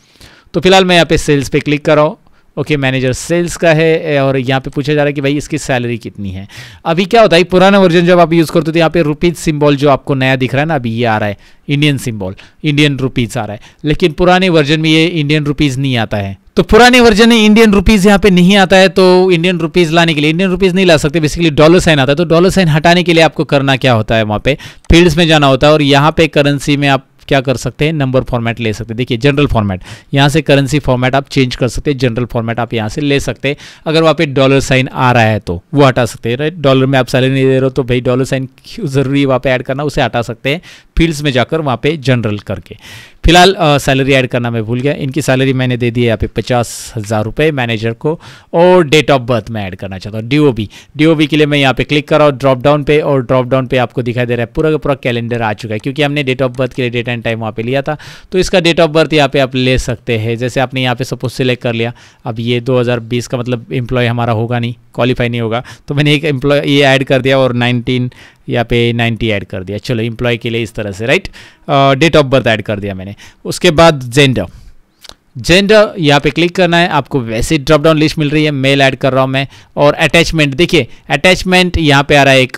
Speaker 1: तो फिलहाल मैं यहाँ पे सेल्स पे क्लिक कर रहा हूँ ओके मैनेजर सेल्स का है और यहाँ पे पूछा जा रहा है कि भाई इसकी सैलरी कितनी है अभी क्या होता है पुराना वर्जन जब आप यूज़ करते थे तो यहाँ पे रुपीज़ सिंबल जो आपको नया दिख रहा है ना अभी ये आ रहा है इंडियन सिंबल इंडियन रुपीज़ आ रहा है लेकिन पुराने वर्जन में ये इंडियन रुपीज़ नहीं आता है तो पुराने वर्जन में इंडियन रुपीज यहाँ पे नहीं आता है तो इंडियन रुपीज लाने के लिए इंडियन रुपीज नहीं ला सकते बेसिकली डॉलर साइन आता है तो डॉलर साइन हटाने के लिए आपको करना क्या होता है वहाँ पे फील्ड्स में जाना होता है और यहाँ पे करेंसी में आप क्या कर सकते हैं नंबर फॉर्मेट ले सकते हैं देखिए जनरल फॉर्मेट यहाँ से करेंसी फॉर्मेट आप चेंज कर सकते हैं जनरल फॉर्मेट आप यहाँ से ले सकते हैं अगर वहाँ पे डॉलर साइन आ रहा है तो वो हटा सकते हैं राइट डॉलर में आप सैलरी नहीं दे रहे हो तो भाई डॉलर साइन क्यों ज़रूरी वहाँ पर ऐड करना उसे हटा सकते हैं फील्ड्स में जाकर वहाँ पर जनरल करके फिलहाल सैलरी ऐड करना मैं भूल गया इनकी सैलरी मैंने दे दी है यहाँ पे पचास हज़ार रुपये मैनेजर को और डेट ऑफ बर्थ मैं ऐड करना चाहता हूँ डीओबी डीओबी के लिए मैं यहाँ पे क्लिक कर रहा हूँ ड्रॉप डाउन पे और ड्रॉप डाउन पे आपको दिखाई दे रहा है पूरा का पूरा कैलेंडर आ चुका है क्योंकि हमने डेट ऑफ बर्थ के लिए डेटा एंड टाइम वहाँ पे लिया था तो इसका डेट ऑफ बर्थ यहाँ पे आप ले सकते हैं जैसे आपने यहाँ पे सपोज सेलेक्ट कर लिया अब ये 2020 का मतलब एम्प्लॉय हमारा होगा नहीं क्वालिफाई नहीं होगा तो मैंने एक एम्प्लॉय ये ऐड कर दिया और 19 यहाँ पे 90 ऐड कर दिया चलो एम्प्लॉय के लिए इस तरह से right date of birth add कर दिया मैंने उसके बाद जेंडर जेंडर यहाँ पे क्लिक करना है आपको वैसे ड्रॉप डाउन लिस्ट मिल रही है मेल ऐड कर रहा हूँ मैं और अटैचमेंट देखिए अटैचमेंट यहाँ पे आ रहा है एक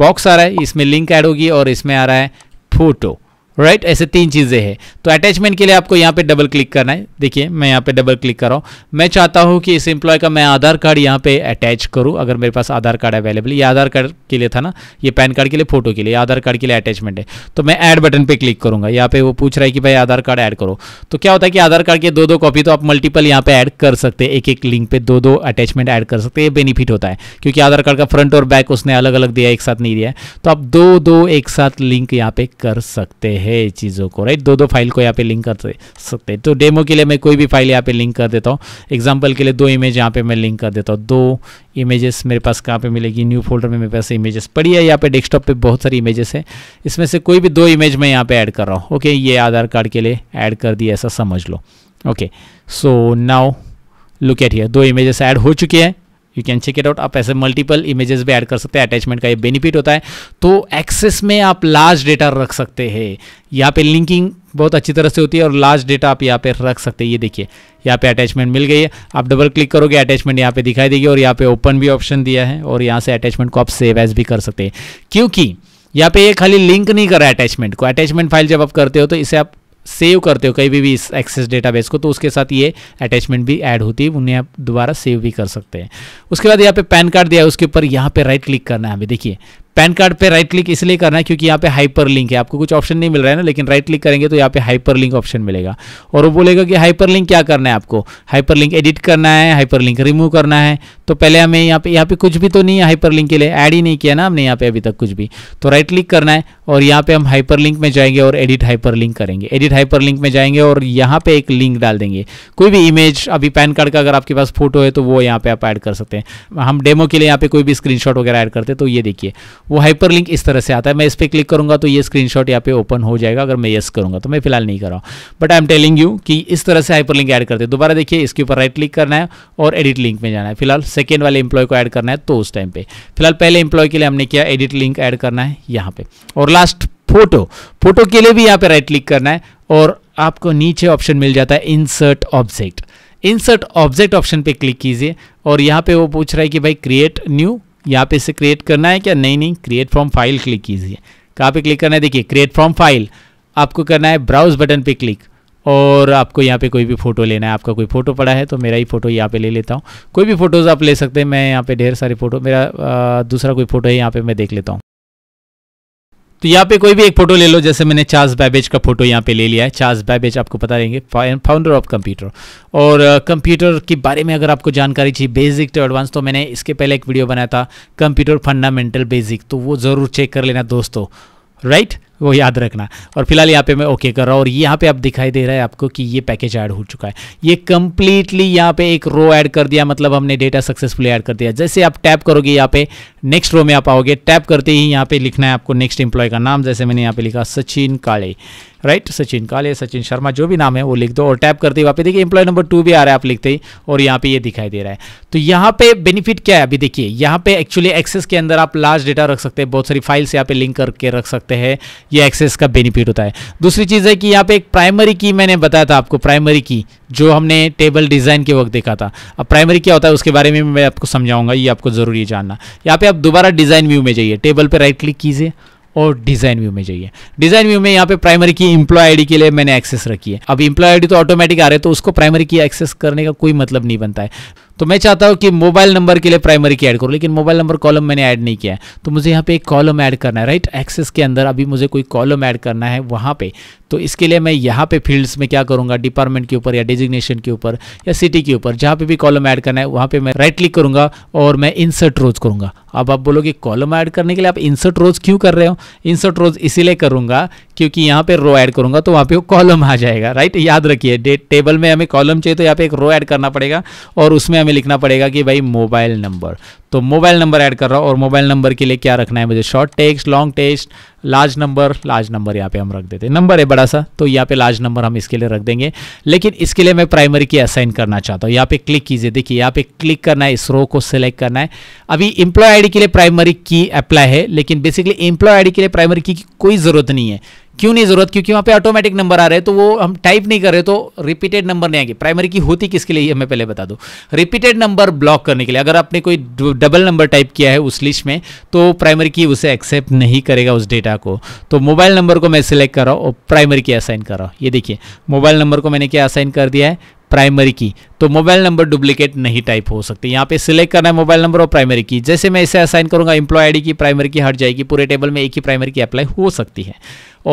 Speaker 1: बॉक्स आ रहा है इसमें लिंक ऐड होगी और इसमें आ रहा है फोटो राइट right? ऐसे तीन चीज़ें हैं तो अटैचमेंट के लिए आपको यहाँ पे डबल क्लिक करना है देखिए मैं यहाँ पे डबल क्लिक कर रहा हूँ मैं चाहता हूँ कि इस एम्प्लॉय का मैं आधार कार्ड यहाँ पे अटैच करूँ अगर मेरे पास आधार कार्ड अवेलेबल ये आधार कार्ड के लिए था ना ये पैन कार्ड के लिए फोटो के लिए आधार कार्ड के लिए अटैचमेंट है तो मैं ऐड बटन पर क्लिक करूँगा यहाँ पे वो पूछ रहा है कि भाई आधार कार्ड ऐड करो तो क्या होता है कि आधार कार्ड के दो दो कॉपी तो आप मल्टीपल यहाँ पे ऐड कर सकते हैं एक एक लिंक पे दो दो अटैचमेंट ऐड कर सकते हैं ये बेनिफिट होता है क्योंकि आधार कार्ड का फ्रंट और बैक उसने अलग अलग दिया एक साथ नहीं दिया तो आप दो दो एक साथ लिंक यहाँ पे कर सकते हैं है चीज़ों को राइट दो दो फाइल को यहाँ पे लिंक कर सकते हैं तो डेमो के लिए मैं कोई भी फाइल यहाँ पे लिंक कर देता हूँ एग्जाम्पल के लिए दो इमेज यहाँ पे मैं लिंक कर देता हूँ दो इमेजेस मेरे पास कहाँ पे मिलेगी न्यू फोल्डर में मेरे पास इमेजेस पड़ी है यहाँ पे डेस्कटॉप पे बहुत सारी इमेजेस है इसमें से कोई भी दो इमेज मैं यहाँ पे ऐड कर रहा हूँ ओके ये आधार कार्ड के लिए ऐड कर दिया ऐसा समझ लो okay so now look at here दो इमेजेस ऐड हो चुके हैं you can check it out आप ऐसे मल्टीपल इमेजेस भी ऐड कर सकते हैं अटैचमेंट का ये बेनिफिट होता है तो एक्सेस में आप लार्ज डेटा रख सकते हैं यहाँ पे लिंकिंग बहुत अच्छी तरह से होती है और लार्ज डेटा आप यहाँ पे रख सकते हैं ये देखिए यहाँ पे अटैचमेंट मिल गई है आप डबल क्लिक करोगे अटैचमेंट यहाँ पे दिखाई देगी और यहाँ पे ओपन भी ऑप्शन दिया है और यहाँ से अटैचमेंट को आप सेव एज भी कर सकते हैं क्योंकि यहाँ पे ये खाली लिंक नहीं करा अटैचमेंट को अटैचमेंट फाइल जब आप करते हो तो इसे आप सेव करते हो कहीं भी, भी इस एक्सेस डेटाबेस को तो उसके साथ ये अटैचमेंट भी ऐड होती है उन्हें आप दोबारा सेव भी कर सकते हैं उसके बाद यहाँ पे पैन कार्ड दिया है उसके ऊपर यहाँ पे राइट क्लिक करना है अभी देखिए पैन कार्ड पे राइट क्लिक इसलिए करना है क्योंकि यहाँ पे हाइपर लिंक है आपको कुछ ऑप्शन नहीं मिल रहा है ना लेकिन राइट क्लिक करेंगे तो यहाँ पे हाइपर लिंक ऑप्शन मिलेगा और वो बोलेगा कि हाइपर लिंक क्या करना है आपको हाइपर लिंक एडिट करना है हाइपर लिंक रिमूव करना है तो पहले हमें यहाँ पे यहाँ पे कुछ भी तो नहीं है हाइपर लिंक के लिए ऐड ही नहीं किया ना हमने यहाँ पे अभी तक कुछ भी तो राइट क्लिक करना है और यहाँ पे हम हाइपर लिंक में जाएंगे और एडिट हाइपर लिंक करेंगे एडिट हाइपर लिंक में जाएंगे और यहाँ पे एक लिंक डाल देंगे कोई भी इमेज अभी पैन कार्ड का अगर आपके पास फोटो है तो वो यहाँ पे आप ऐड कर सकते हैं हम डेमो के लिए यहाँ पे कोई भी स्क्रीन वगैरह ऐड करते हैं तो ये देखिए वो हाइपर लिंक इस तरह से आता है मैं इस पर क्लिक करूंगा तो ये स्क्रीन शॉट यहाँ पे ओपन हो जाएगा अगर मैं यस करूंगा तो मैं फिलहाल नहीं कर रहा हूँ but I am telling you कि इस तरह से हाइपर लिंक ऐड करते हैं दोबारा देखिए इसके ऊपर राइट क्लिक करना है और एडिट लिंक में जाना है फिलहाल सेकेंड वाले एम्प्लॉय को ऐड करना है तो उस टाइम पे फिलहाल पहले एम्प्लॉय के लिए हमने किया एडिट लिंक ऐड करना है यहाँ पे और लास्ट फोटो फोटो के लिए भी यहाँ पे राइट क्लिक करना है और आपको नीचे ऑप्शन मिल जाता है insert object insert object option पे क्लिक कीजिए और यहाँ पे वो पूछ रहा है कि भाई क्रिएट न्यू यहाँ पे इसे क्रिएट करना है क्या नहीं नहीं क्रिएट फ्रॉम फाइल क्लिक कीजिए कहाँ पे क्लिक करना है देखिए क्रिएट फ्रॉम फाइल आपको करना है ब्राउज बटन पे क्लिक और आपको यहाँ पे कोई भी फ़ोटो लेना है आपका कोई फ़ोटो पड़ा है तो मेरा ही फ़ोटो यहाँ पे ले लेता हूँ कोई भी फ़ोटोज़ आप ले सकते हैं मैं यहाँ पे ढेर सारे फ़ोटो मेरा आ, दूसरा कोई फ़ोटो है यहाँ पे मैं देख लेता हूँ तो यहाँ पे कोई भी एक फोटो ले लो जैसे मैंने चार्ल्स बैबेज का फोटो यहाँ पे ले लिया है चार्ल्स बैबेज आपको पता रहेंगे फाउंडर ऑफ कंप्यूटर और कंप्यूटर के बारे में अगर आपको जानकारी चाहिए बेसिक टू एडवांस तो मैंने इसके पहले एक वीडियो बनाया था कंप्यूटर फंडामेंटल बेसिक तो वो ज़रूर चेक कर लेना दोस्तों राइट right? वो याद रखना और फिलहाल यहाँ पे मैं ओके कर रहा हूँ और यहाँ पे आप दिखाई दे रहा है आपको कि ये पैकेज ऐड हो चुका है ये कंप्लीटली यहाँ पे एक रो ऐड कर दिया मतलब हमने डेटा सक्सेसफुली ऐड कर दिया जैसे आप टैप करोगे यहाँ पे नेक्स्ट रो में आप आओगे टैप करते ही यहाँ पे लिखना है आपको नेक्स्ट एम्प्लॉय का नाम जैसे मैंने यहाँ पे लिखा सचिन काले राइट सचिन काले सचिन शर्मा जो भी नाम है वो लिख दो और टैप करते वहाँ पे देखिए इंप्लॉय नंबर टू भी आ रहा है आप लिखते ही और यहाँ पे ये दिखाई दे रहा है तो यहाँ पे बेनिफिट क्या है अभी देखिए यहाँ पे एक्चुअली एक्सेस के अंदर आप लार्ज डेटा रख सकते हैं बहुत सारी फाइल्स यहाँ पे लिंक करके रख सकते हैं ये एक्सेस का बेनिफिट होता है दूसरी चीज़ है कि यहाँ पे एक प्राइमरी की मैंने बताया था आपको प्राइमरी की जो हमने टेबल डिज़ाइन के वक्त देखा था अब प्राइमरी क्या होता है उसके बारे में मैं आपको समझाऊंगा ये आपको ज़रूरी जानना यहाँ पे आप दोबारा डिज़ाइन व्यू में जाइए टेबल पर राइट क्लिक कीजिए और डिज़ाइन व्यू में जाइए डिज़ाइन व्यू में यहाँ पे प्राइमरी की इंप्लॉय आईडी के लिए मैंने एक्सेस रखी है अब इंप्लॉय आईडी तो ऑटोमेटिक आ रहे हैं तो उसको प्राइमरी की एक्सेस करने का कोई मतलब नहीं बनता है तो मैं चाहता हूँ कि मोबाइल नंबर के लिए प्राइमरी की ऐड करूँ लेकिन मोबाइल नंबर कॉलम मैंने ऐड नहीं किया है तो मुझे यहाँ पे एक कॉलम ऐड करना है राइट एक्सेस के अंदर अभी मुझे कोई कॉलम ऐड करना है वहाँ पे तो इसके लिए मैं यहाँ पे फील्ड्स में क्या करूँगा डिपार्टमेंट के ऊपर या डिजिग्नेशन के ऊपर या सिटी के ऊपर जहाँ पे भी कॉलम ऐड करना है वहाँ पे मैं राइट क्लिक करूँगा और मैं इंसर्ट रोज करूँगा अब आप बोलोगे कॉलम ऐड करने के लिए आप इंसर्ट रोज क्यों कर रहे हो इंसर्ट रोज इसीलिए करूँगा क्योंकि यहाँ पे रो ऐड करूँगा तो वहाँ पे कॉलम आ जाएगा राइट याद रखिए टेबल में हमें कॉलम चाहिए तो यहाँ पे एक रो ऐड करना पड़ेगा और उसमें में लिखना पड़ेगा कि भाई मोबाइल नंबर तो मोबाइल नंबर ऐड कर रहा हूँ और मोबाइल नंबर के लिए क्या रखना है मुझे short text long text large number large number यहाँ पे हम रख देते हैं नंबर है बड़ा सा तो यहाँ पे लार्ज नंबर हम इसके लिए रख देंगे लेकिन इसके लिए मैं प्राइमरी की असाइन करना चाहता हूँ यहाँ पे क्लिक कीजिए देखिए यहाँ पे क्लिक करना है इस रो को सिलेक्ट करना है अभी इंप्लॉय आई के लिए प्राइमरी की अप्लाई है लेकिन बेसिकली एम्प्लॉय आई के लिए प्राइमरी की कोई ज़रूरत नहीं है क्यों नहीं ज़रूरत क्योंकि वहाँ पे ऑटोमेटिक नंबर आ रहे हैं तो वो हम टाइप नहीं कर रहे तो रिपीटेड नंबर नहीं आएंगे प्राइमरी की होती किसके लिए मैं पहले बता दूँ रिपीटेड नंबर ब्लॉक करने के लिए अगर आपने कोई डबल नंबर टाइप किया है उस लिस्ट में तो प्राइमरी की उसे एक्सेप्ट नहीं करेगा उस डेटा को तो मोबाइल नंबर को मैं सिलेक्ट कर रहा हूँ और प्राइमरी की असाइन कर रहा हूँ ये देखिए मोबाइल नंबर को मैंने क्या असाइन कर दिया है प्राइमरी की तो मोबाइल नंबर डुप्लीकेट नहीं टाइप हो सकती यहाँ पे सिलेक्ट करना है मोबाइल नंबर और प्राइमरी की जैसे मैं इसे असाइन करूंगा इंप्लॉय आईडी की प्राइमरी की हट जाएगी पूरे टेबल में एक ही प्राइमरी की अप्लाई हो सकती है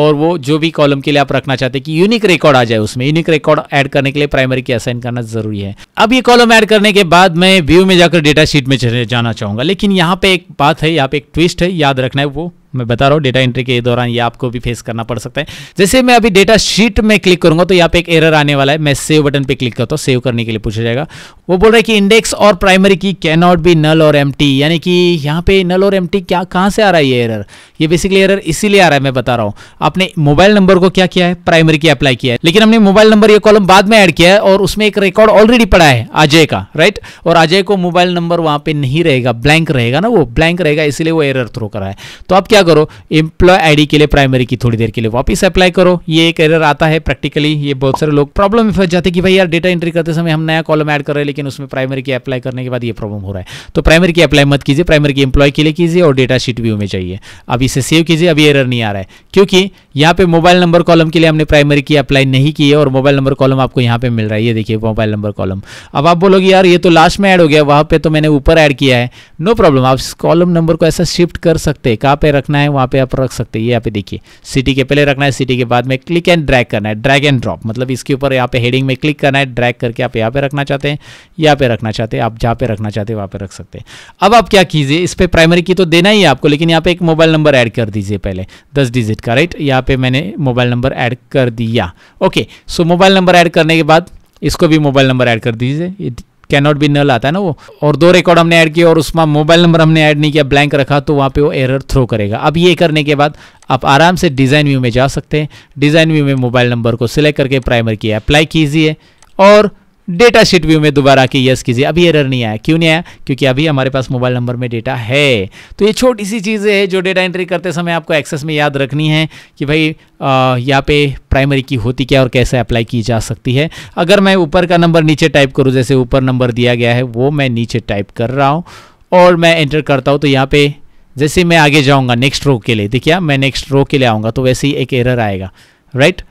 Speaker 1: और वो जो भी कॉलम के लिए आप रखना चाहते हैं कि यूनिक रिकॉर्ड आ जाए उसमें यूनिक रिकॉर्ड ऐड करने के लिए प्राइमरी की असाइन करना जरूरी है अब ये कॉलम ऐड करने के बाद मैं व्यू में जाकर डेटा शीट में जाना चाहूंगा लेकिन यहाँ पे एक बात है यहाँ पे एक ट्विस्ट है याद रखना है वो मैं बता रहा हूँ डेटा एंट्री के दौरान ये आपको भी फेस करना पड़ सकता है जैसे मैं अभी डेटा शीट में क्लिक करूंगा तो यहाँ पे एक एरर आने वाला है मैं सेव बटन पे क्लिक करता हूँ सेव करने के लिए पूछा जाएगा वो बोल रहा है कि इंडेक्स और प्राइमरी की कैन नॉट बी नल और एम यानी कि यहाँ पे नल और एम क्या कहाँ से आ रहा है ये एरर ये बेसिकली एरर इसीलिए आ रहा है मैं बता रहा हूँ आपने मोबाइल नंबर को क्या किया है प्राइमरी की अप्लाई किया है लेकिन हमने मोबाइल नंबर ये कॉलम बाद में ऐड किया है और उसमें एक रिकॉर्ड ऑलरेडी पड़ा है अजय का राइट और अजय को मोबाइल नंबर वहां पर नहीं रहेगा ब्लैंक रहेगा ना वो ब्लैंक रहेगा इसलिए वो एरर थ्रो करा है तो आप क्या करो एम्प्लॉय आईडी के लिए प्राइमरी की थोड़ी देर के लिए वापस अप्लाई करो ये एक एरर आता है प्रैक्टिकली ये बहुत सारे लोग प्रॉब्लम में फंस जाते कि भाई यार डेटा एंट्री करते समय हम नया कॉलम ऐड कर रहे हैं लेकिन उसमें प्राइमरी की अप्लाई करने के बाद ये प्रॉब्लम हो रहा है तो प्राइमरी की अप्लाई मत कीजिए प्राइमरी की एम्प्लॉय के लिए कीजिए और डेटा शीट व्यू में चाहिए अब इसे सेव कीजिए अभी एरर नहीं आ रहा है क्योंकि यहाँ पे मोबाइल नंबर कॉलम के लिए हमने प्राइमरी की अप्लाई नहीं की है और मोबाइल नंबर कॉलम आपको यहाँ पे मिल रहा है ये देखिए मोबाइल नंबर कॉलम अब आप बोलोगे यार ये तो लास्ट में ऐड हो गया वहाँ पे तो मैंने ऊपर ऐड किया है नो प्रॉब्लम आप कॉलम नंबर को ऐसा शिफ्ट कर सकते हैं कहाँ पे रखना रखना है वहाँ पे आप रख सकते हैं ये यहाँ पे देखिए सिटी के पहले रखना है सिटी के बाद में क्लिक एंड ड्रैग करना है ड्रैग एंड ड्रॉप मतलब इसके ऊपर यहाँ पे हेडिंग में क्लिक करना है ड्रैग करके आप यहाँ पे रखना चाहते हैं यहाँ पे रखना चाहते हैं आप जहाँ पे रखना चाहते हैं वहाँ पे रख सकते हैं अब आप क्या कीजिए इस पर प्राइमरी की तो देना ही है आपको लेकिन यहाँ पे एक मोबाइल नंबर ऐड कर दीजिए पहले दस डिजिट का राइट यहाँ पे मैंने मोबाइल नंबर ऐड कर दिया okay so mobile number add करने के बाद इसको भी मोबाइल नंबर ऐड कर दीजिए कैनॉट बी नल आता है ना वो और दो रिकॉर्ड हमने ऐड किया और उसमें मोबाइल नंबर हमने ऐड नहीं किया ब्लैंक रखा तो वहाँ पे वो एरर थ्रो करेगा अब ये करने के बाद आप आराम से डिज़ाइन व्यू में जा सकते हैं डिज़ाइन व्यू में मोबाइल नंबर को सिलेक्ट करके प्राइमर की अप्लाई कीजिए और डेटा शीट व्यू में दोबारा आके यस कीजिए अभी एरर नहीं आया क्यों नहीं आया क्योंकि अभी हमारे पास मोबाइल नंबर में डेटा है तो ये छोटी सी चीज़ें हैं जो डेटा एंट्री करते समय आपको एक्सेस में याद रखनी है कि भाई यहाँ पे प्राइमरी की होती क्या और कैसे अप्लाई की जा सकती है अगर मैं ऊपर का नंबर नीचे टाइप करूँ जैसे ऊपर नंबर दिया गया है वो मैं नीचे टाइप कर रहा हूँ और मैं एंटर करता हूँ तो यहाँ पर जैसे मैं आगे जाऊँगा नेक्स्ट रो के लिए देखिए हाँ, मैं नेक्स्ट रो के लिए आऊँगा तो वैसे ही एक एरर आएगा राइट right?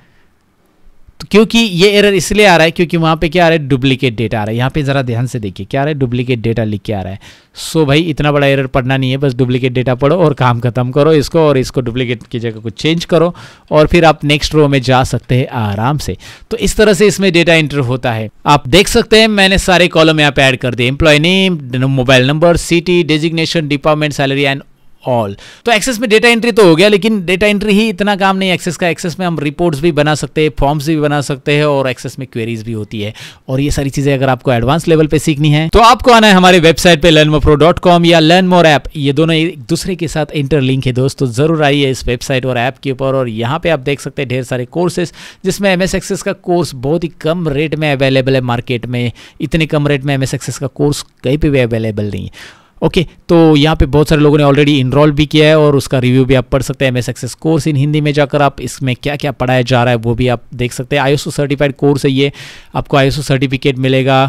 Speaker 1: क्योंकि ये एरर इसलिए आ रहा है क्योंकि वहाँ पे क्या आ रहा है डुप्लीकेट डेटा आ रहा है यहाँ पे ज़रा ध्यान से देखिए क्या आ रहा है डुप्लीकेट डेटा लिख के आ रहा है सो so भाई इतना बड़ा एरर पढ़ना नहीं है बस डुप्लीकेट डेटा पढ़ो और काम खत्म करो इसको और इसको डुप्लीकेट की जगह को चेंज करो और फिर आप नेक्स्ट रो में जा सकते हैं आराम से तो इस तरह से इसमें डेटा एंटर होता है आप देख सकते हैं मैंने सारे कॉलम यहाँ पे ऐड कर दिए employee name mobile number city designation department salary and all तो एक्सेस में डेटा एंट्री तो हो गया लेकिन डेटा एंट्री ही इतना काम नहीं एक्सेस का एक्सेस में हम रिपोर्ट्स भी बना सकते हैं फॉर्म्स भी बना सकते हैं और एक्सेस में क्वेरीज भी होती है और ये सारी चीजें अगर आपको एडवांस लेवल पे सीखनी है तो आपको आना है हमारे वेबसाइट पे लर्न प्रो डॉट कॉम या लर्न मोर ऐप ये दोनों एक दूसरे के साथ इंटरलिंक है दोस्तों तो जरूर आइए इस वेबसाइट और ऐप के ऊपर और यहाँ पे आप देख सकते हैं ढेर सारे कोर्सेस जिसमें एम एस एक्सेस का कोर्स बहुत ही कम रेट में अवेलेबल है मार्केट में इतने कम रेट में एम एस एक्सेस का कोर्स कहीं पर भी अवेलेबल नहीं है ओके okay, तो यहाँ पे बहुत सारे लोगों ने ऑलरेडी इनरोल भी किया है और उसका रिव्यू भी आप पढ़ सकते हैं M S Access course in Hindi में जाकर आप इसमें क्या क्या पढ़ाया जा रहा है वो भी आप देख सकते हैं आई सर्टिफाइड कोर्स है ये आपको आई सर्टिफिकेट मिलेगा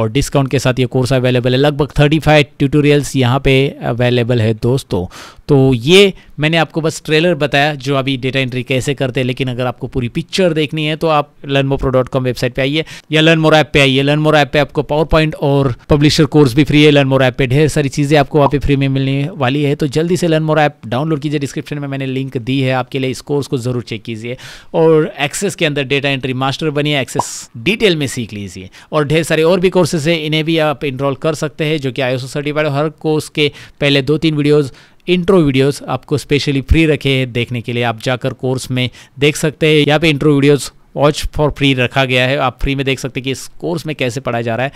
Speaker 1: और डिस्काउंट के साथ ये कोर्स अवेलेबल है लगभग 35 ट्यूटोरियल्स यहाँ पे अवेलेबल है दोस्तों तो ये मैंने आपको बस ट्रेलर बताया जो अभी डेटा एंट्री कैसे करते हैं लेकिन अगर आपको पूरी पिक्चर देखनी है तो आप लर्न कॉम वेबसाइट पे आइए या लर्न मोर ऐप पे आइए लर्न मोर ऐप पे आपको पावर पॉइंट और पब्लिशर कोर्स भी फ्री है लर्न मोर ऐप पे ढेर सारी चीज़ें आपको वहाँ पे फ्री में मिलने वाली है तो जल्दी से लर्न ऐप डाउनलोड कीजिए डिस्क्रिप्शन में मैंने लिंक दी है आपके लिए इस कोर्स को ज़रूर चेक कीजिए और एक्सेस के अंदर डेटा एंट्री मास्टर बनिए एक्सेस डिटेल में सीख लीजिए और ढेर सारे और भी कोर्सेज है इन्हें भी आप इनरोल कर सकते हैं जो कि आई सर्टिफाइड हर कोर्स के पहले दो तीन वीडियोज़ इंट्रो वीडियोस आपको स्पेशली फ्री रखे हैं देखने के लिए आप जाकर कोर्स में देख सकते हैं यहाँ पे intro videos watch for free रखा गया है आप फ्री में देख सकते हैं कि इस कोर्स में कैसे पढ़ाया जा रहा है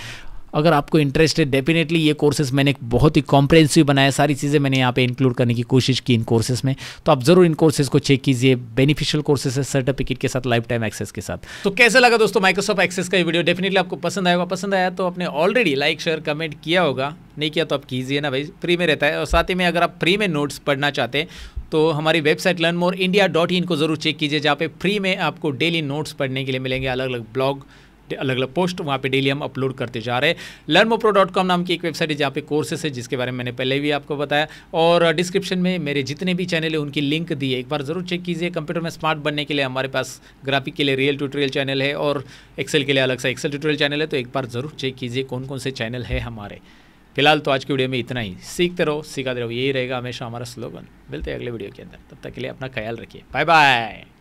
Speaker 1: अगर आपको इंटरेस्ट है डेफिनेटली ये कोर्सेज मैंने बहुत ही कॉम्प्रेंसिव बनाया सारी चीज़ें मैंने यहाँ पे इंक्लूड करने की कोशिश की इन कोर्सेज में तो आप ज़रूर इन कोर्सेज को चेक कीजिए बेनिफिशियल कोर्सेज है सर्टिफिकेट के साथ लाइफ टाइम एक्सेस के साथ तो कैसे लगा दोस्तों माइक्रोसॉफ्ट एक्सेस का ये वीडियो डेफिनेटली आपको पसंद आएगा पसंद आया तो आपने ऑलरेडी लाइक शेयर कमेंट किया होगा नहीं किया तो आप कीजिए ना भाई फ्री में रहता है और साथ ही में अगर आप फ्री में नोट्स पढ़ना चाहते हैं तो हमारी website learn more India dot in को ज़रूर चेक कीजिए जहाँ पे फ्री में आपको डेली नोट्स पढ़ने के लिए मिलेंगे अलग अलग ब्लॉग अलग अलग पोस्ट वहाँ पे डेली हम अपलोड करते जा रहे हैं लर्न मोप्रो डॉट कॉम नाम की एक वेबसाइट है जहाँ पे कोर्सेस है जिसके बारे में मैंने पहले भी आपको बताया और डिस्क्रिप्शन में मेरे जितने भी चैनल है उनकी लिंक दी है एक बार ज़रूर चेक कीजिए कंप्यूटर में स्मार्ट बनने के लिए हमारे पास ग्राफिक के लिए रियल ट्यूटोरियल चैनल है और एक्सेल के लिए अलग सा एक्सेल ट्यूटोरियल चैनल है तो एक बार ज़रूर चेक कीजिए कौन कौन से चैनल है हमारे फिलहाल तो आज की वीडियो में इतना ही सीखते रहो सिखाते रहो यही रहेगा हमेशा हमारा स्लोगन मिलते हैं अगले वीडियो के अंदर तब तक के लिए अपना ख्याल रखिए बाय बाय